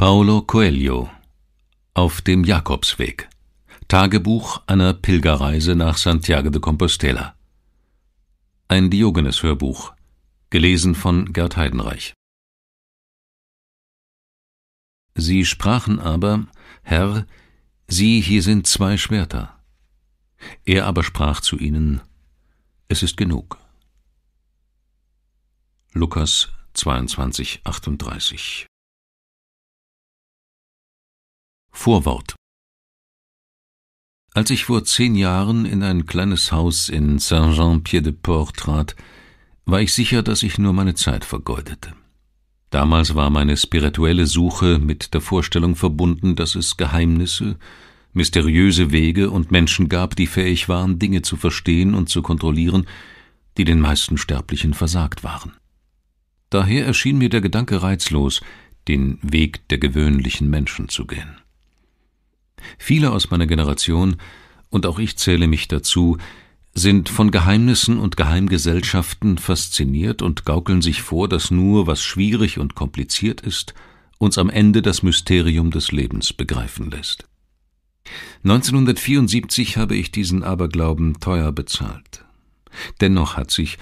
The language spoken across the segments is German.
Paulo Coelho Auf dem Jakobsweg Tagebuch einer Pilgerreise nach Santiago de Compostela Ein Diogenes-Hörbuch Gelesen von Gerd Heidenreich Sie sprachen aber, Herr, sieh, hier sind zwei Schwerter. Er aber sprach zu ihnen, Es ist genug. Lukas 22, 38 Vorwort Als ich vor zehn Jahren in ein kleines Haus in Saint-Jean-Pied-de-Port trat, war ich sicher, dass ich nur meine Zeit vergeudete. Damals war meine spirituelle Suche mit der Vorstellung verbunden, dass es Geheimnisse, mysteriöse Wege und Menschen gab, die fähig waren, Dinge zu verstehen und zu kontrollieren, die den meisten Sterblichen versagt waren. Daher erschien mir der Gedanke reizlos, den Weg der gewöhnlichen Menschen zu gehen. Viele aus meiner Generation, und auch ich zähle mich dazu, sind von Geheimnissen und Geheimgesellschaften fasziniert und gaukeln sich vor, dass nur was schwierig und kompliziert ist, uns am Ende das Mysterium des Lebens begreifen lässt. 1974 habe ich diesen Aberglauben teuer bezahlt. Dennoch hat sich,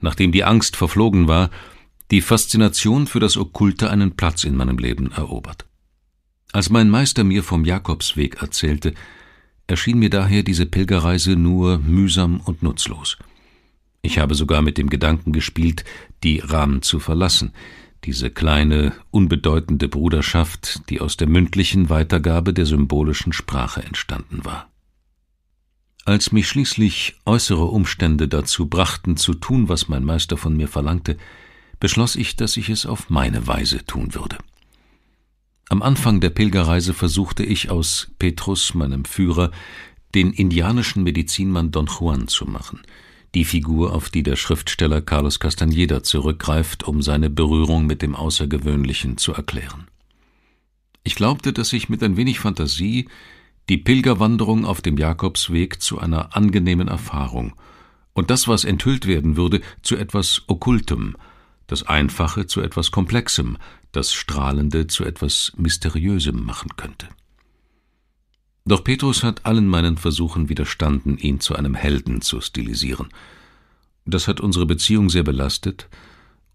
nachdem die Angst verflogen war, die Faszination für das Okkulte einen Platz in meinem Leben erobert. Als mein Meister mir vom Jakobsweg erzählte, erschien mir daher diese Pilgerreise nur mühsam und nutzlos. Ich habe sogar mit dem Gedanken gespielt, die Rahmen zu verlassen, diese kleine, unbedeutende Bruderschaft, die aus der mündlichen Weitergabe der symbolischen Sprache entstanden war. Als mich schließlich äußere Umstände dazu brachten, zu tun, was mein Meister von mir verlangte, beschloss ich, dass ich es auf meine Weise tun würde. Am Anfang der Pilgerreise versuchte ich aus Petrus, meinem Führer, den indianischen Medizinmann Don Juan zu machen, die Figur, auf die der Schriftsteller Carlos Castaneda zurückgreift, um seine Berührung mit dem Außergewöhnlichen zu erklären. Ich glaubte, dass ich mit ein wenig Fantasie die Pilgerwanderung auf dem Jakobsweg zu einer angenehmen Erfahrung und das, was enthüllt werden würde, zu etwas Okkultem, das Einfache zu etwas Komplexem, das Strahlende zu etwas Mysteriösem machen könnte. Doch Petrus hat allen meinen Versuchen widerstanden, ihn zu einem Helden zu stilisieren. Das hat unsere Beziehung sehr belastet,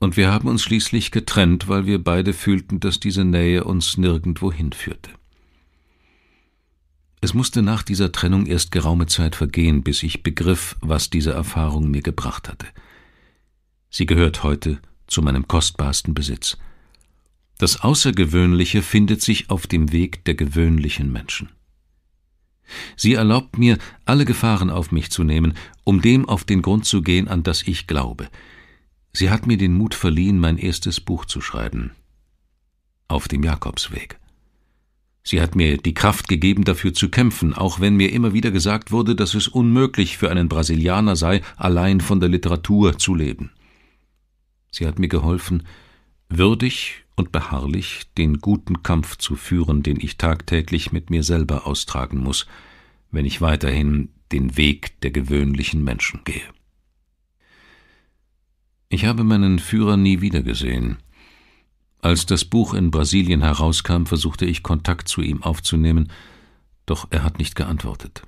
und wir haben uns schließlich getrennt, weil wir beide fühlten, dass diese Nähe uns nirgendwo hinführte. Es musste nach dieser Trennung erst geraume Zeit vergehen, bis ich begriff, was diese Erfahrung mir gebracht hatte. Sie gehört heute zu meinem kostbarsten Besitz. Das Außergewöhnliche findet sich auf dem Weg der gewöhnlichen Menschen. Sie erlaubt mir, alle Gefahren auf mich zu nehmen, um dem auf den Grund zu gehen, an das ich glaube. Sie hat mir den Mut verliehen, mein erstes Buch zu schreiben. Auf dem Jakobsweg. Sie hat mir die Kraft gegeben, dafür zu kämpfen, auch wenn mir immer wieder gesagt wurde, dass es unmöglich für einen Brasilianer sei, allein von der Literatur zu leben. Sie hat mir geholfen, würdig und beharrlich den guten Kampf zu führen, den ich tagtäglich mit mir selber austragen muss, wenn ich weiterhin den Weg der gewöhnlichen Menschen gehe. Ich habe meinen Führer nie wiedergesehen. Als das Buch in Brasilien herauskam, versuchte ich Kontakt zu ihm aufzunehmen, doch er hat nicht geantwortet.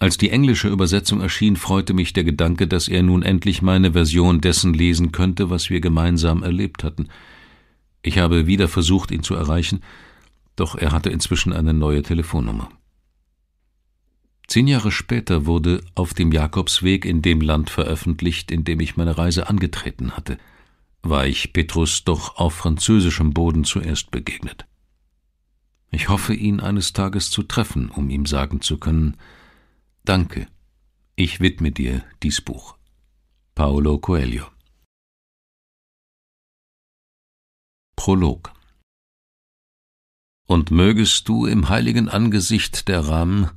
Als die englische Übersetzung erschien, freute mich der Gedanke, dass er nun endlich meine Version dessen lesen könnte, was wir gemeinsam erlebt hatten. Ich habe wieder versucht, ihn zu erreichen, doch er hatte inzwischen eine neue Telefonnummer. Zehn Jahre später wurde Auf dem Jakobsweg in dem Land veröffentlicht, in dem ich meine Reise angetreten hatte. War ich Petrus doch auf französischem Boden zuerst begegnet. Ich hoffe, ihn eines Tages zu treffen, um ihm sagen zu können, Danke. Ich widme dir dies Buch. Paolo Coelho Prolog Und mögest du im heiligen Angesicht der Ram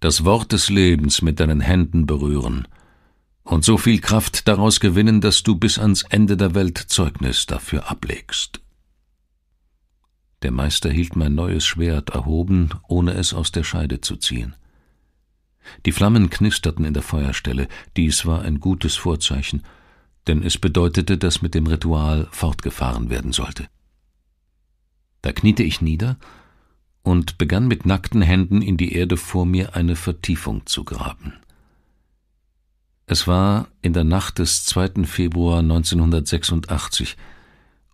das Wort des Lebens mit deinen Händen berühren und so viel Kraft daraus gewinnen, dass du bis ans Ende der Welt Zeugnis dafür ablegst. Der Meister hielt mein neues Schwert erhoben, ohne es aus der Scheide zu ziehen. Die Flammen knisterten in der Feuerstelle, dies war ein gutes Vorzeichen, denn es bedeutete, dass mit dem Ritual fortgefahren werden sollte. Da kniete ich nieder und begann mit nackten Händen in die Erde vor mir eine Vertiefung zu graben. Es war in der Nacht des 2. Februar 1986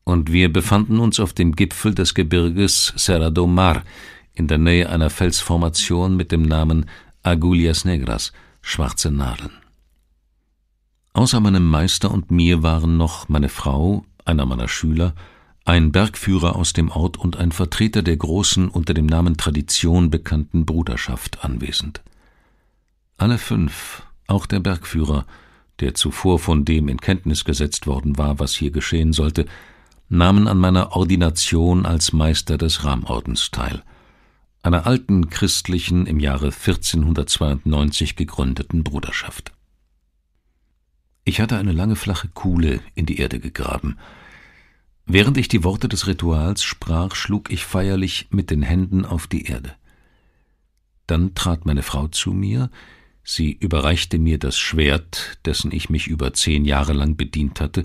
und wir befanden uns auf dem Gipfel des Gebirges Serra do Mar in der Nähe einer Felsformation mit dem Namen Agulias Negras, schwarze Nadeln. Außer meinem Meister und mir waren noch meine Frau, einer meiner Schüler, ein Bergführer aus dem Ort und ein Vertreter der großen, unter dem Namen Tradition bekannten Bruderschaft anwesend. Alle fünf, auch der Bergführer, der zuvor von dem in Kenntnis gesetzt worden war, was hier geschehen sollte, nahmen an meiner Ordination als Meister des Rahmordens teil – einer alten christlichen, im Jahre 1492 gegründeten Bruderschaft. Ich hatte eine lange flache Kuhle in die Erde gegraben. Während ich die Worte des Rituals sprach, schlug ich feierlich mit den Händen auf die Erde. Dann trat meine Frau zu mir, sie überreichte mir das Schwert, dessen ich mich über zehn Jahre lang bedient hatte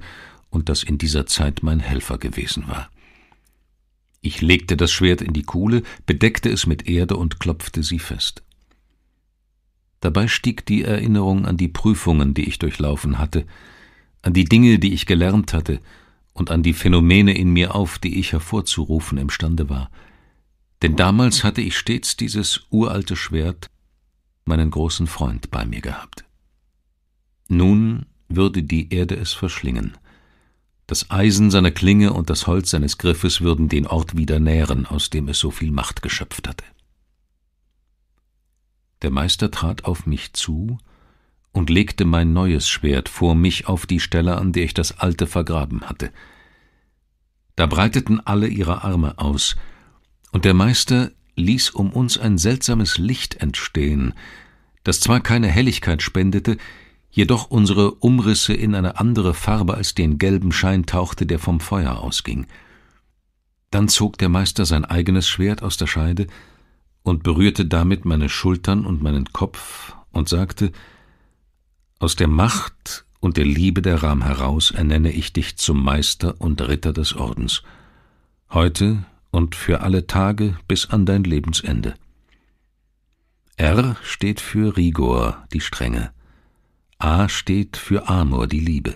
und das in dieser Zeit mein Helfer gewesen war. Ich legte das Schwert in die Kuhle, bedeckte es mit Erde und klopfte sie fest. Dabei stieg die Erinnerung an die Prüfungen, die ich durchlaufen hatte, an die Dinge, die ich gelernt hatte, und an die Phänomene in mir auf, die ich hervorzurufen imstande war. Denn damals hatte ich stets dieses uralte Schwert, meinen großen Freund, bei mir gehabt. Nun würde die Erde es verschlingen, das Eisen seiner Klinge und das Holz seines Griffes würden den Ort wieder nähren, aus dem es so viel Macht geschöpft hatte. Der Meister trat auf mich zu und legte mein neues Schwert vor mich auf die Stelle, an der ich das alte vergraben hatte. Da breiteten alle ihre Arme aus, und der Meister ließ um uns ein seltsames Licht entstehen, das zwar keine Helligkeit spendete, jedoch unsere Umrisse in eine andere Farbe als den gelben Schein tauchte, der vom Feuer ausging. Dann zog der Meister sein eigenes Schwert aus der Scheide und berührte damit meine Schultern und meinen Kopf und sagte, Aus der Macht und der Liebe der Ram heraus ernenne ich dich zum Meister und Ritter des Ordens, heute und für alle Tage bis an dein Lebensende. R steht für Rigor, die Strenge. A steht für Amor, die Liebe.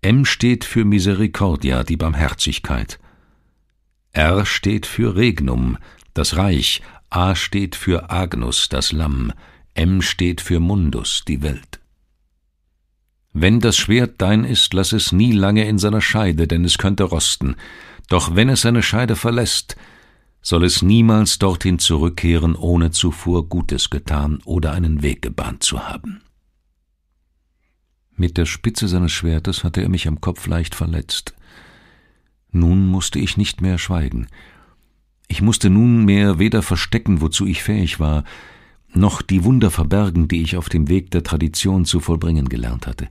M steht für Misericordia, die Barmherzigkeit. R steht für Regnum, das Reich. A steht für Agnus, das Lamm. M steht für Mundus, die Welt. Wenn das Schwert dein ist, lass es nie lange in seiner Scheide, denn es könnte rosten. Doch wenn es seine Scheide verlässt, soll es niemals dorthin zurückkehren, ohne zuvor Gutes getan oder einen Weg gebahnt zu haben. Mit der Spitze seines Schwertes hatte er mich am Kopf leicht verletzt. Nun musste ich nicht mehr schweigen. Ich musste nunmehr weder verstecken, wozu ich fähig war, noch die Wunder verbergen, die ich auf dem Weg der Tradition zu vollbringen gelernt hatte.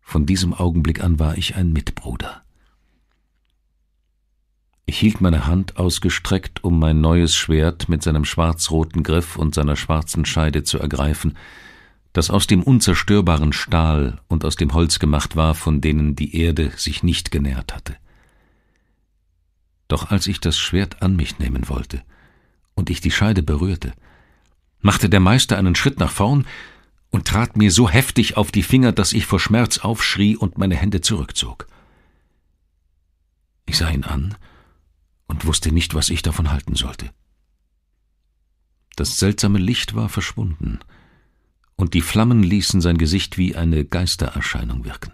Von diesem Augenblick an war ich ein Mitbruder. Ich hielt meine Hand ausgestreckt, um mein neues Schwert mit seinem schwarz-roten Griff und seiner schwarzen Scheide zu ergreifen, das aus dem unzerstörbaren Stahl und aus dem Holz gemacht war, von denen die Erde sich nicht genährt hatte. Doch als ich das Schwert an mich nehmen wollte und ich die Scheide berührte, machte der Meister einen Schritt nach vorn und trat mir so heftig auf die Finger, dass ich vor Schmerz aufschrie und meine Hände zurückzog. Ich sah ihn an und wusste nicht, was ich davon halten sollte. Das seltsame Licht war verschwunden, und die Flammen ließen sein Gesicht wie eine Geistererscheinung wirken.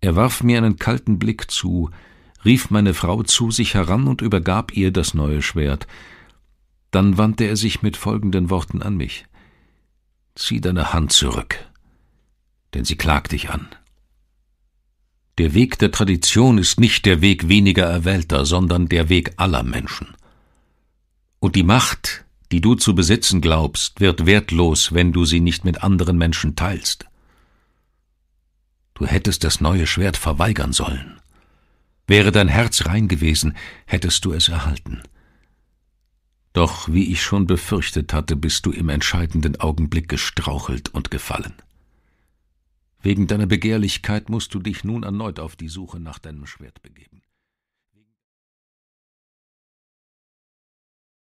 Er warf mir einen kalten Blick zu, rief meine Frau zu sich heran und übergab ihr das neue Schwert. Dann wandte er sich mit folgenden Worten an mich. Zieh deine Hand zurück, denn sie klagt dich an. Der Weg der Tradition ist nicht der Weg weniger Erwählter, sondern der Weg aller Menschen. Und die Macht, die du zu besitzen glaubst, wird wertlos, wenn du sie nicht mit anderen Menschen teilst. Du hättest das neue Schwert verweigern sollen. Wäre dein Herz rein gewesen, hättest du es erhalten. Doch wie ich schon befürchtet hatte, bist du im entscheidenden Augenblick gestrauchelt und gefallen. Wegen deiner Begehrlichkeit musst du dich nun erneut auf die Suche nach deinem Schwert begeben.